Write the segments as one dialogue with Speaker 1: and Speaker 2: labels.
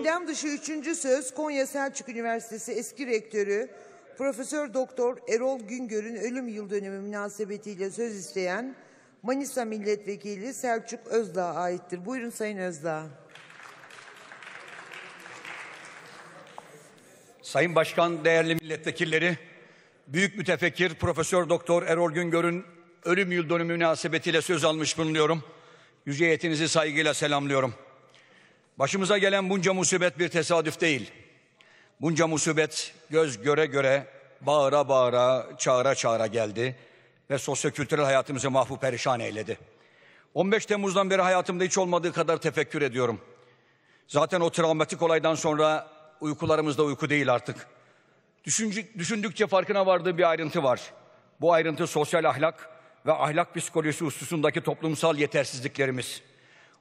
Speaker 1: Gündem dışı üçüncü söz Konya Selçuk Üniversitesi eski rektörü Profesör Doktor Erol Güngör'ün ölüm yıl dönümü münasebetiyle söz isteyen Manisa Milletvekili Selçuk Özdağ'a aittir. Buyurun Sayın Özdağ. Sayın Başkan, değerli milletvekilleri, büyük mütefekir Profesör Doktor Erol Güngör'ün ölüm yıl dönümü münasebetiyle söz almış bulunuyorum. Yüce heyetinizi saygıyla selamlıyorum. Başımıza gelen bunca musibet bir tesadüf değil. Bunca musibet göz göre göre, bağıra bağıra, çağıra çağıra geldi ve sosyo-kültürel hayatımızı mahvu perişan eyledi. 15 Temmuz'dan beri hayatımda hiç olmadığı kadar tefekkür ediyorum. Zaten o travmatik olaydan sonra uykularımızda uyku değil artık. Düşünce, düşündükçe farkına vardığı bir ayrıntı var. Bu ayrıntı sosyal ahlak ve ahlak psikolojisi hususundaki toplumsal yetersizliklerimiz.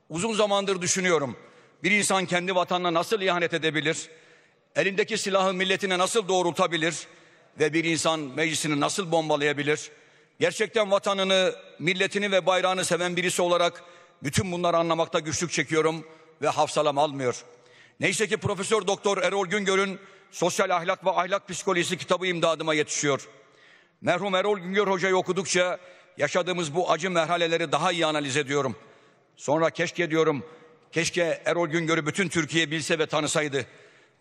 Speaker 1: Uzun zamandır düşünüyorum bir insan kendi vatanına nasıl ihanet edebilir? Elindeki silahı milletine nasıl doğrultabilir? Ve bir insan meclisini nasıl bombalayabilir? Gerçekten vatanını, milletini ve bayrağını seven birisi olarak bütün bunları anlamakta güçlük çekiyorum ve hafsalam almıyor. Neyse ki Profesör Doktor Erol Güngör'ün Sosyal Ahlak ve Ahlak Psikolojisi kitabı imdadıma yetişiyor. Merhum Erol Güngör Hoca'yı okudukça yaşadığımız bu acı merhaleleri daha iyi analiz ediyorum. Sonra keşke diyorum Keşke Erol Güngör'ü bütün Türkiye bilse ve tanısaydı.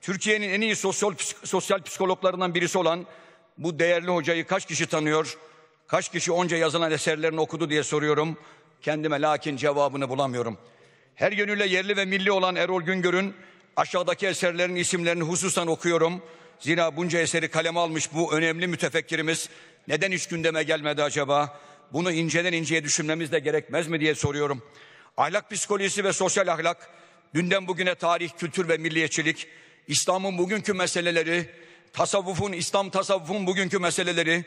Speaker 1: Türkiye'nin en iyi sosyal, sosyal psikologlarından birisi olan bu değerli hocayı kaç kişi tanıyor? Kaç kişi onca yazılan eserlerini okudu diye soruyorum. Kendime lakin cevabını bulamıyorum. Her yönüyle yerli ve milli olan Erol Güngör'ün aşağıdaki eserlerin isimlerini hususan okuyorum. Zira bunca eseri kaleme almış bu önemli mütefekkirimiz neden hiç gündeme gelmedi acaba? Bunu inceden inceye düşünmemiz de gerekmez mi diye soruyorum. Ahlak psikolojisi ve sosyal ahlak, dünden bugüne tarih, kültür ve milliyetçilik, İslam'ın bugünkü meseleleri, tasavvufun, İslam tasavvufun bugünkü meseleleri,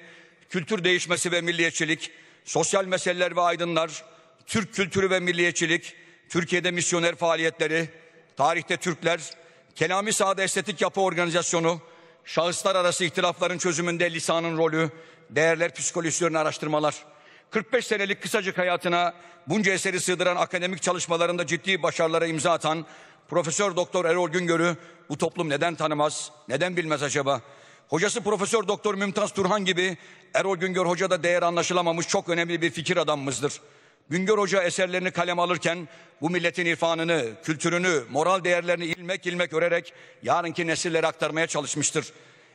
Speaker 1: kültür değişmesi ve milliyetçilik, sosyal meseleler ve aydınlar, Türk kültürü ve milliyetçilik, Türkiye'de misyoner faaliyetleri, tarihte Türkler, kelami sahada estetik yapı organizasyonu, şahıslar arası ihtilafların çözümünde lisanın rolü, değerler psikolojisinin araştırmalar. 45 senelik kısacık hayatına bunca eseri sığdıran akademik çalışmalarında ciddi başarılara imza atan Profesör Doktor Erol Güngör'ü bu toplum neden tanımaz, neden bilmez acaba? Hocası Profesör Doktor Mümtaz Turhan gibi Erol Güngör Hoca da değer anlaşılamamış çok önemli bir fikir adamımızdır. Güngör Hoca eserlerini kalem alırken bu milletin irfanını, kültürünü, moral değerlerini ilmek ilmek örerek yarınki nesillere aktarmaya çalışmıştır.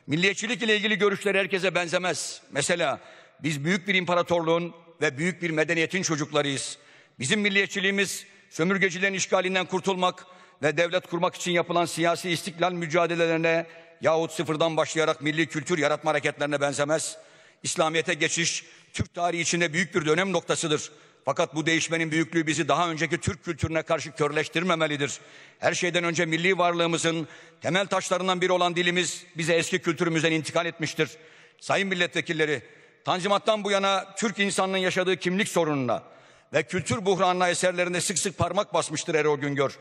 Speaker 1: Milliyetçilik ile ilgili görüşleri herkese benzemez. Mesela biz büyük bir imparatorluğun ve büyük bir medeniyetin çocuklarıyız. Bizim milliyetçiliğimiz sömürgecilerin işgalinden kurtulmak ve devlet kurmak için yapılan siyasi istiklal mücadelelerine yahut sıfırdan başlayarak milli kültür yaratma hareketlerine benzemez. İslamiyet'e geçiş Türk tarihi içinde büyük bir dönem noktasıdır. Fakat bu değişmenin büyüklüğü bizi daha önceki Türk kültürüne karşı körleştirmemelidir. Her şeyden önce milli varlığımızın temel taşlarından biri olan dilimiz bize eski kültürümüzden intikal etmiştir. Sayın milletvekilleri, Tanzimat'tan bu yana Türk insanının yaşadığı kimlik sorununa ve kültür buhranına eserlerinde sık sık parmak basmıştır Erol Güngör.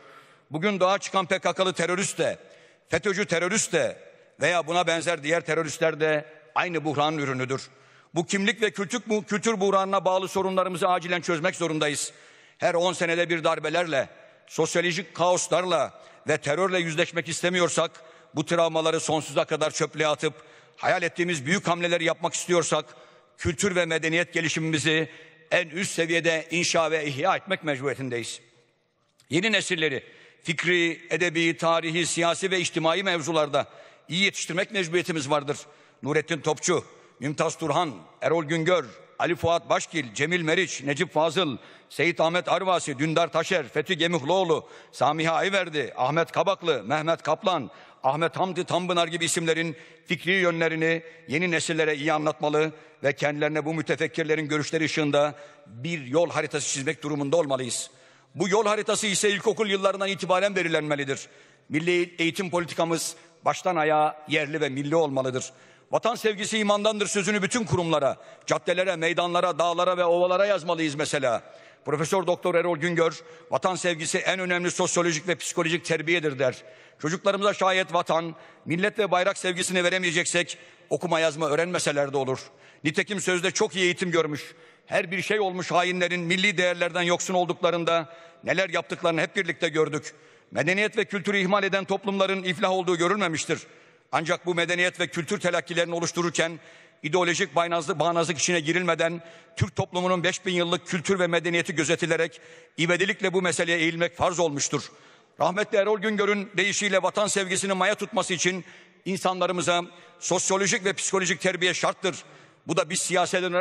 Speaker 1: Bugün doğa çıkan PKK'lı terörist de, FETÖ'cü terörist de veya buna benzer diğer teröristler de aynı buhranın ürünüdür. Bu kimlik ve kültür, bu kültür buhranına bağlı sorunlarımızı acilen çözmek zorundayız. Her 10 senede bir darbelerle, sosyolojik kaoslarla ve terörle yüzleşmek istemiyorsak bu travmaları sonsuza kadar çöplüğe atıp hayal ettiğimiz büyük hamleleri yapmak istiyorsak kültür ve medeniyet gelişimimizi en üst seviyede inşa ve ihya etmek mecburiyetindeyiz. Yeni nesilleri fikri, edebi, tarihi, siyasi ve içtimai mevzularda iyi yetiştirmek mecburiyetimiz vardır. Nurettin Topçu, Mümtaz Turhan, Erol Güngör, Ali Fuat Başkil, Cemil Meriç, Necip Fazıl, Seyit Ahmet Arvasi, Dündar Taşer, Fethi Gemihloğlu, Samiha Ayverdi, Ahmet Kabaklı, Mehmet Kaplan, Ahmet Hamdi Tanbınar gibi isimlerin fikri yönlerini yeni nesillere iyi anlatmalı ve kendilerine bu mütefekkirlerin görüşleri ışığında bir yol haritası çizmek durumunda olmalıyız. Bu yol haritası ise ilkokul yıllarından itibaren belirlenmelidir. Milli eğitim politikamız baştan ayağa yerli ve milli olmalıdır. Vatan sevgisi imandandır sözünü bütün kurumlara, caddelere, meydanlara, dağlara ve ovalara yazmalıyız mesela. Profesör Doktor Erol Güngör, vatan sevgisi en önemli sosyolojik ve psikolojik terbiyedir der. Çocuklarımıza şayet vatan, millet ve bayrak sevgisini veremeyeceksek okuma yazma öğrenmeseler de olur. Nitekim sözde çok iyi eğitim görmüş. Her bir şey olmuş hainlerin milli değerlerden yoksun olduklarında neler yaptıklarını hep birlikte gördük. Medeniyet ve kültürü ihmal eden toplumların iflah olduğu görülmemiştir. Ancak bu medeniyet ve kültür telakkilerini oluştururken ideolojik baynazlı bağnazlık içine girilmeden Türk toplumunun 5000 yıllık kültür ve medeniyeti gözetilerek ivedilikle bu meseleye eğilmek farz olmuştur. Rahmetli Erol Güngör'ün deyişiyle vatan sevgisini maya tutması için insanlarımıza sosyolojik ve psikolojik terbiye şarttır. Bu da biz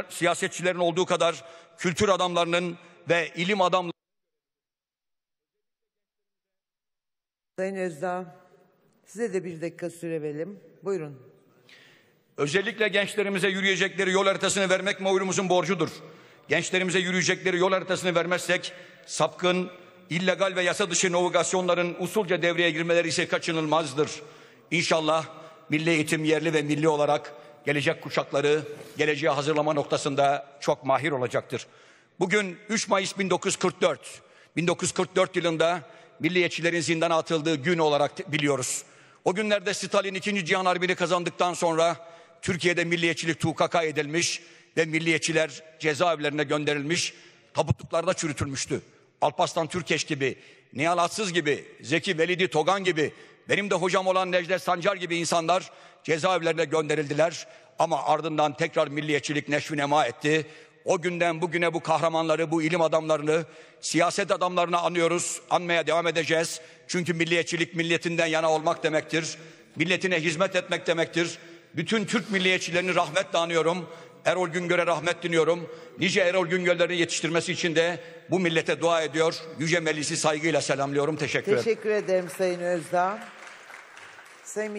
Speaker 1: siyasetçilerin olduğu kadar kültür adamlarının ve ilim adamlarının Sayın Özdağ Size de bir dakika süre verelim. Buyurun. Özellikle gençlerimize yürüyecekleri yol haritasını vermek mağlumumuzun borcudur. Gençlerimize yürüyecekleri yol haritasını vermezsek sapkın, illegal ve yasa dışı navigasyonların usulca devreye girmeleri ise kaçınılmazdır. İnşallah milli eğitim yerli ve milli olarak gelecek kuşakları geleceğe hazırlama noktasında çok mahir olacaktır. Bugün 3 Mayıs 1944, 1944 yılında milliyetçilerin zindana atıldığı gün olarak biliyoruz. O günlerde Stalin 2. Cihan Harbi'ni kazandıktan sonra Türkiye'de milliyetçilik tukaka edilmiş ve milliyetçiler cezaevlerine gönderilmiş, tabutluklarda çürütülmüştü. Alpaslan Türkeş gibi, Nihal Atsız gibi, Zeki Velidi Togan gibi, benim de hocam olan Necdet Sancar gibi insanlar cezaevlerine gönderildiler. Ama ardından tekrar milliyetçilik neşvi nema etti. O günden bugüne bu kahramanları, bu ilim adamlarını, siyaset adamlarını anıyoruz, anmaya devam edeceğiz. Çünkü milliyetçilik milletinden yana olmak demektir. Milletine hizmet etmek demektir. Bütün Türk milliyetçilerini rahmetle anıyorum. Erol Güngör'e rahmet diliyorum. Nice Erol Güngör'leri yetiştirmesi için de bu millete dua ediyor. Yüce Meclisi saygıyla selamlıyorum. Teşekkür ederim. Teşekkür ederim Sayın Özdağ. Sayın